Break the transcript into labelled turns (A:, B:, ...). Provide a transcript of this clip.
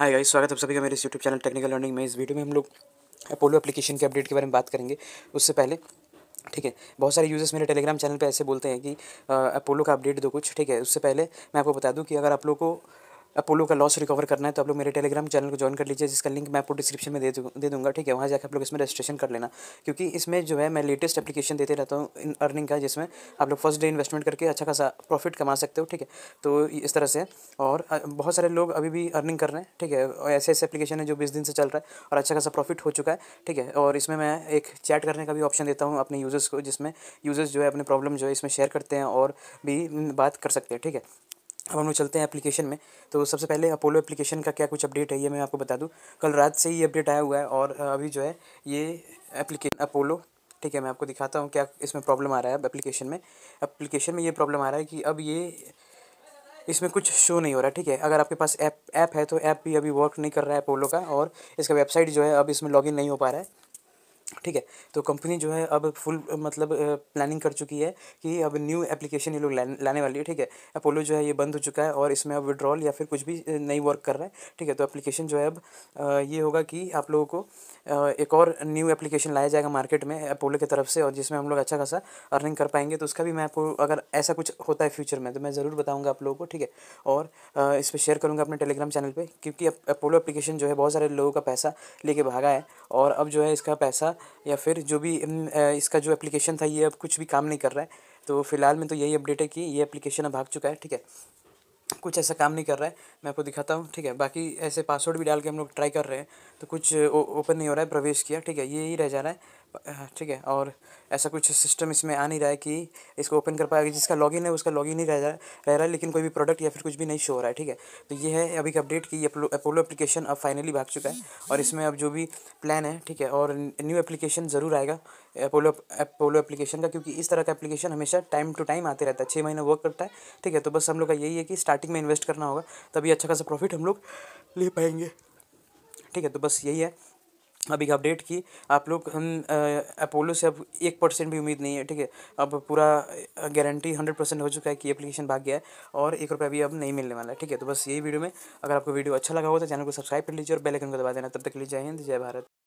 A: hi guys स्वागत है आप सभी का मेरे इस यूट्यूब चैनल टेक्निकल लर्निंग में इस वीडियो में हम लोग अपोलो एप्लीकेशन के अपडेट के बारे में बात करेंगे उससे पहले ठीक है बहुत सारे यूज़र्स मेरे टेलीग्राम चैनल पे ऐसे बोलते हैं कि अपोलो का अपडेट दो कुछ ठीक है उससे पहले मैं आपको बता दूं कि अगर आप लोग को अपोलो का लॉस रिकवर करना है तो आप लोग मेरे टेलीग्राम चैनल को ज्वाइन कर लीजिए जिसका लिंक मैं आपको डिस्क्रिप्शन में दे दे दूँगा ठीक है वहाँ जाकर आप लोग इसमें रजिस्ट्रेशन कर लेना क्योंकि इसमें जो है मैं लेटेस्ट एप्लीकेशन देते रहता हूँ इन अर्निंग का जिसमें आप लोग फर्स्ट डे इन्वेस्टमेंट करके अच्छा खासा प्रॉफिट कमा सकते हो ठीक है तो इस तरह से और बहुत सारे लोग अभी भी अर्निंग कर रहे हैं ठीक है और ऐसे ऐसे एप्लीकेशन है जो बीस दिन से चल रहा है और अच्छा खासा प्रॉफिट हो चुका है ठीक है और इसमें मैं एक चैट करने का भी ऑप्शन देता हूँ अपने यूज़र्स को जिसमें यूज़र्स जो है अपने प्रॉब्लम जो है इसमें शेयर करते हैं और भी बात कर सकते हैं ठीक है अब हम लोग चलते हैं एप्लीकेशन में तो सबसे पहले अपोलो एप्लीकेशन का क्या कुछ अपडेट है ये मैं आपको बता दूँ कल रात से ही अपडेट आया हुआ है और अभी जो है ये एप्लीकेशन अपोलो ठीक है मैं आपको दिखाता हूँ क्या इसमें प्रॉब्लम आ रहा है अब एप्लीकेशन में एप्लीकेशन में ये प्रॉब्लम आ रहा है कि अब ये इसमें कुछ शो नहीं हो रहा है ठीक है अगर आपके पास ऐप ऐप है तो ऐप भी अभी वर्क नहीं कर रहा है अपोलो का और इसका वेबसाइट जो है अब इसमें लॉगिन नहीं हो पा रहा है ठीक है तो कंपनी जो है अब फुल मतलब प्लानिंग कर चुकी है कि अब न्यू एप्लीकेशन ये लोग लाने वाली है ठीक है अपोलो जो है ये बंद हो चुका है और इसमें अब विड्रॉल या फिर कुछ भी नई वर्क कर रहा है ठीक है तो एप्लीकेशन जो है अब ये होगा कि आप लोगों को एक और न्यू एप्लीकेशन लाया जाएगा मार्केट में अपोलो की तरफ से और जिसमें हम लोग अच्छा खासा अर्निंग कर पाएंगे तो उसका भी मैं आपको अगर ऐसा कुछ होता है फ्यूचर में तो मैं ज़रूर बताऊँगा आप लोगों को ठीक है और इस पर शेयर करूँगा अपने टेलीग्राम चैनल पर क्योंकि अपोलो एप्लीकेशन जो है बहुत सारे लोगों का पैसा लेके भागा है और अब जो है इसका पैसा या फिर जो भी इसका जो एप्लीकेशन था ये अब कुछ भी काम नहीं कर रहा है तो फिलहाल में तो यही अपडेट है कि ये एप्लीकेशन अब भाग चुका है ठीक है कुछ ऐसा काम नहीं कर रहा है मैं आपको दिखाता हूँ ठीक है बाकी ऐसे पासवर्ड भी डाल के हम लोग ट्राई कर रहे हैं तो कुछ ओपन नहीं हो रहा है प्रवेश किया ठीक है ये ही रह जा रहा है ठीक है और ऐसा कुछ सिस्टम इसमें आ नहीं रहा है कि इसको ओपन कर पाएगा जिसका लॉगिन है उसका लॉगिन ही रह रहा रह रहा है लेकिन कोई भी प्रोडक्ट या फिर कुछ भी नहीं शो हो रहा है ठीक है तो ये है अभी का अपडेट कि अपोलो एप्लीकेशन अब फाइनली भाग चुका है और इसमें अब जो भी प्लान है ठीक है और न्यू एप्लीकेशन ज़रूर आएगा अपोलो अपोलो एप्लीकेशन का क्योंकि इस तरह का एप्लीकेशन हमेशा टाइम टू टाइम आते रहता है छः महीने वर्क करता है ठीक है तो बस हम लोग का यही है कि स्टार्टिंग में इन्वेस्ट करना होगा तभी अच्छा खासा प्रॉफिट हम लोग ले पाएंगे ठीक है तो बस यही है अभी अपडेट की आप लोग हम अपोलो से अब एक परसेंट भी उम्मीद नहीं है ठीक है अब पूरा गारंटी हंड्रेड परसेंट हो चुका है कि एप्लीकेशन भाग गया है और एक रुपया भी अब नहीं मिलने वाला है ठीक है तो बस यही वीडियो में अगर आपको वीडियो अच्छा लगा हो तो चैनल को सब्सक्राइब कर लीजिए और बेलकन को दबा देना तब तक के लिए जय हिंद जय भारत